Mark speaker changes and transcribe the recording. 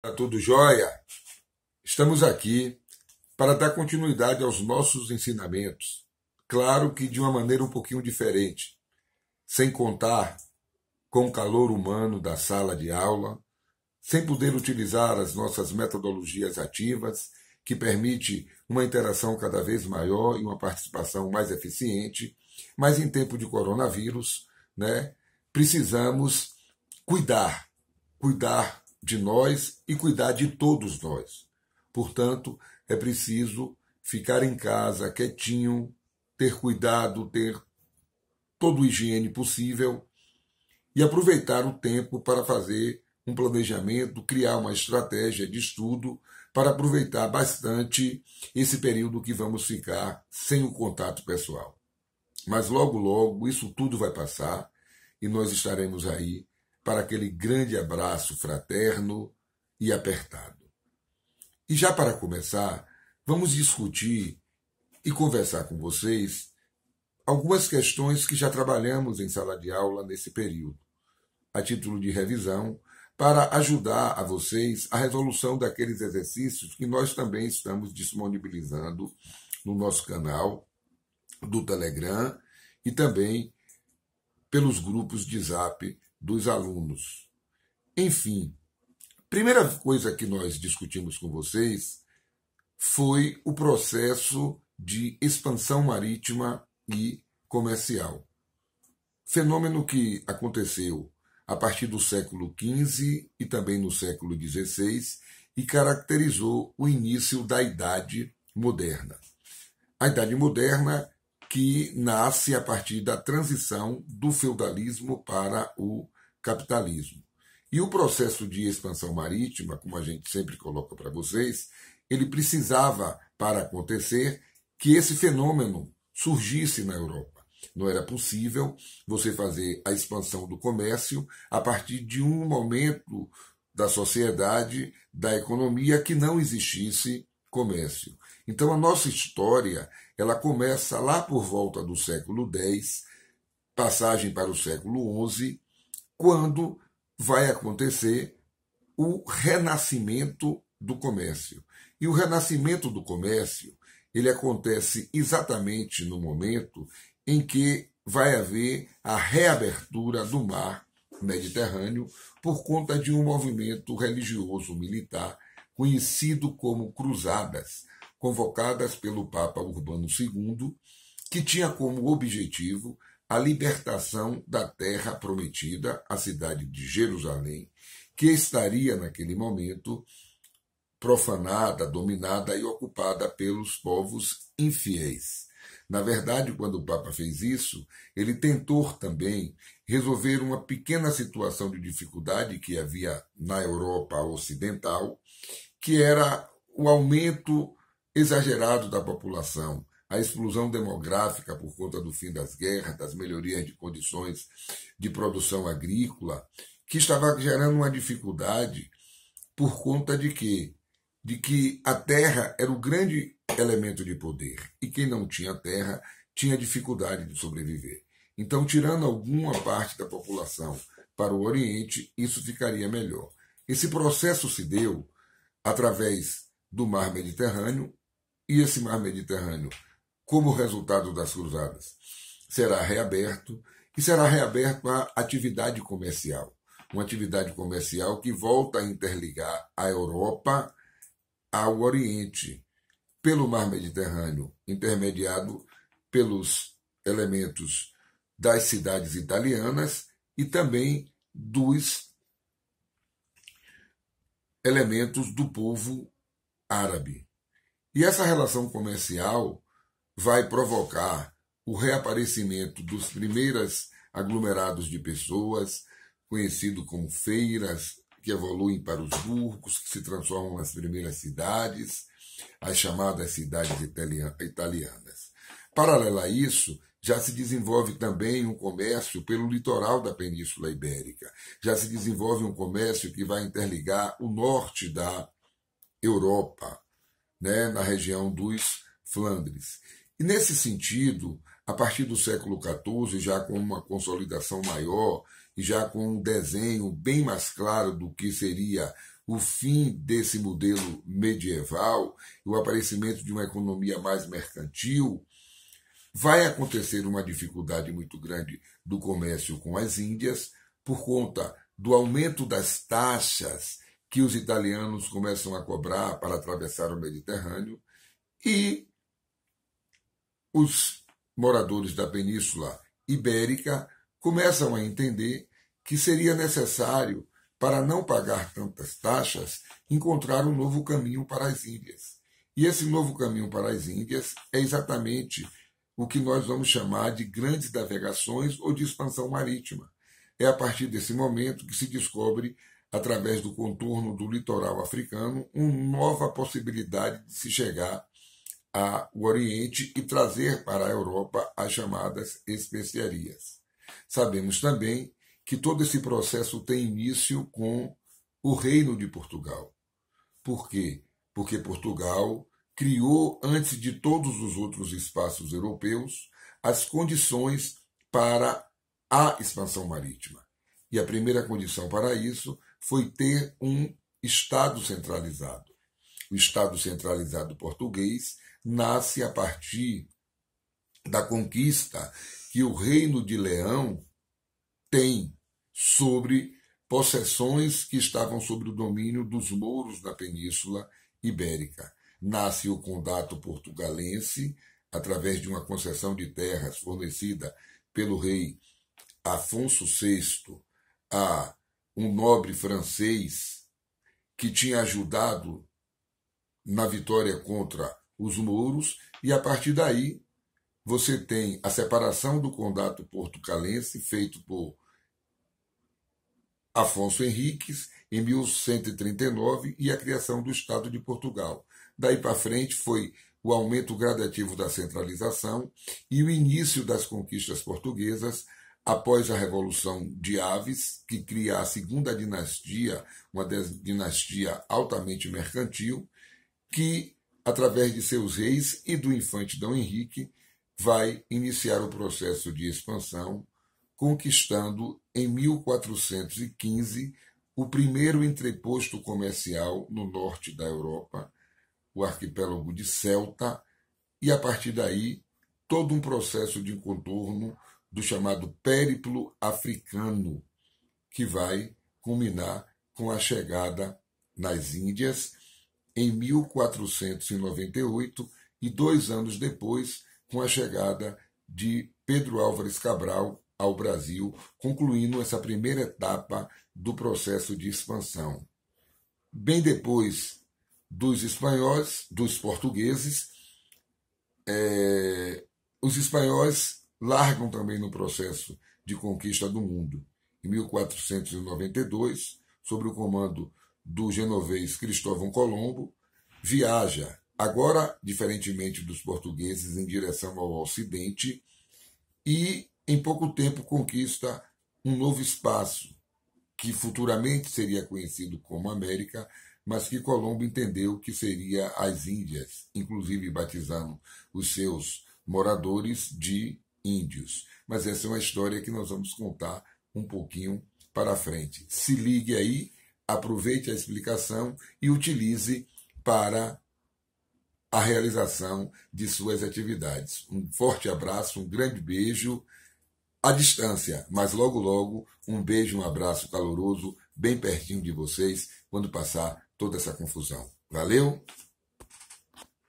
Speaker 1: Tá tudo jóia? Estamos aqui para dar continuidade aos nossos ensinamentos. Claro que de uma maneira um pouquinho diferente, sem contar com o calor humano da sala de aula, sem poder utilizar as nossas metodologias ativas, que permite uma interação cada vez maior e uma participação mais eficiente, mas em tempo de coronavírus, né, precisamos cuidar, cuidar de nós e cuidar de todos nós. Portanto, é preciso ficar em casa, quietinho, ter cuidado, ter todo o higiene possível e aproveitar o tempo para fazer um planejamento, criar uma estratégia de estudo para aproveitar bastante esse período que vamos ficar sem o contato pessoal. Mas logo, logo, isso tudo vai passar e nós estaremos aí para aquele grande abraço fraterno e apertado. E já para começar, vamos discutir e conversar com vocês algumas questões que já trabalhamos em sala de aula nesse período, a título de revisão, para ajudar a vocês a resolução daqueles exercícios que nós também estamos disponibilizando no nosso canal do Telegram e também pelos grupos de Zap dos alunos. Enfim, primeira coisa que nós discutimos com vocês foi o processo de expansão marítima e comercial. Fenômeno que aconteceu a partir do século XV e também no século XVI e caracterizou o início da Idade Moderna. A Idade Moderna que nasce a partir da transição do feudalismo para o capitalismo. E o processo de expansão marítima, como a gente sempre coloca para vocês, ele precisava, para acontecer, que esse fenômeno surgisse na Europa. Não era possível você fazer a expansão do comércio a partir de um momento da sociedade, da economia, que não existisse comércio. Então a nossa história ela começa lá por volta do século X, passagem para o século XI, quando vai acontecer o renascimento do comércio. E o renascimento do comércio ele acontece exatamente no momento em que vai haver a reabertura do mar Mediterrâneo por conta de um movimento religioso militar conhecido como Cruzadas, convocadas pelo Papa Urbano II, que tinha como objetivo a libertação da terra prometida, a cidade de Jerusalém, que estaria naquele momento profanada, dominada e ocupada pelos povos infiéis. Na verdade, quando o Papa fez isso, ele tentou também resolver uma pequena situação de dificuldade que havia na Europa Ocidental que era o aumento exagerado da população, a explosão demográfica por conta do fim das guerras, das melhorias de condições de produção agrícola, que estava gerando uma dificuldade por conta de quê? De que a terra era o grande elemento de poder e quem não tinha terra tinha dificuldade de sobreviver. Então, tirando alguma parte da população para o Oriente, isso ficaria melhor. Esse processo se deu através do mar Mediterrâneo, e esse mar Mediterrâneo, como resultado das cruzadas, será reaberto e será reaberto a atividade comercial. Uma atividade comercial que volta a interligar a Europa ao Oriente, pelo mar Mediterrâneo, intermediado pelos elementos das cidades italianas e também dos elementos do povo árabe. E essa relação comercial vai provocar o reaparecimento dos primeiros aglomerados de pessoas, conhecido como feiras, que evoluem para os burcos, que se transformam nas primeiras cidades, as chamadas cidades italianas. Paralela a isso, já se desenvolve também um comércio pelo litoral da Península Ibérica. Já se desenvolve um comércio que vai interligar o norte da Europa, né, na região dos Flandres. E nesse sentido, a partir do século XIV, já com uma consolidação maior e já com um desenho bem mais claro do que seria o fim desse modelo medieval, o aparecimento de uma economia mais mercantil, Vai acontecer uma dificuldade muito grande do comércio com as Índias por conta do aumento das taxas que os italianos começam a cobrar para atravessar o Mediterrâneo e os moradores da Península Ibérica começam a entender que seria necessário, para não pagar tantas taxas, encontrar um novo caminho para as Índias. E esse novo caminho para as Índias é exatamente o que nós vamos chamar de grandes navegações ou de expansão marítima. É a partir desse momento que se descobre, através do contorno do litoral africano, uma nova possibilidade de se chegar ao Oriente e trazer para a Europa as chamadas especiarias. Sabemos também que todo esse processo tem início com o Reino de Portugal. Por quê? Porque Portugal criou, antes de todos os outros espaços europeus, as condições para a expansão marítima. E a primeira condição para isso foi ter um Estado centralizado. O Estado centralizado português nasce a partir da conquista que o Reino de Leão tem sobre possessões que estavam sob o domínio dos mouros da Península Ibérica nasce o condado Portugalense, através de uma concessão de terras fornecida pelo rei Afonso VI a um nobre francês que tinha ajudado na vitória contra os mouros, e a partir daí você tem a separação do condado Portugalense, feito por Afonso Henriques, em 1139, e a criação do Estado de Portugal. Daí para frente foi o aumento gradativo da centralização e o início das conquistas portuguesas após a Revolução de Aves, que cria a segunda dinastia, uma dinastia altamente mercantil, que, através de seus reis e do infante Dom Henrique, vai iniciar o processo de expansão, conquistando em 1415 o primeiro entreposto comercial no norte da Europa o arquipélago de Celta, e a partir daí todo um processo de contorno do chamado périplo africano, que vai culminar com a chegada nas Índias em 1498 e dois anos depois com a chegada de Pedro Álvares Cabral ao Brasil, concluindo essa primeira etapa do processo de expansão. Bem depois dos espanhóis, dos portugueses. É, os espanhóis largam também no processo de conquista do mundo. Em 1492, sob o comando do genovês Cristóvão Colombo, viaja, agora diferentemente dos portugueses, em direção ao Ocidente e em pouco tempo conquista um novo espaço que futuramente seria conhecido como América, mas que Colombo entendeu que seria as Índias, inclusive batizando os seus moradores de índios. Mas essa é uma história que nós vamos contar um pouquinho para frente. Se ligue aí, aproveite a explicação e utilize para a realização de suas atividades. Um forte abraço, um grande beijo à distância, mas logo logo um beijo, um abraço caloroso, bem pertinho de vocês, quando passar toda essa confusão. Valeu!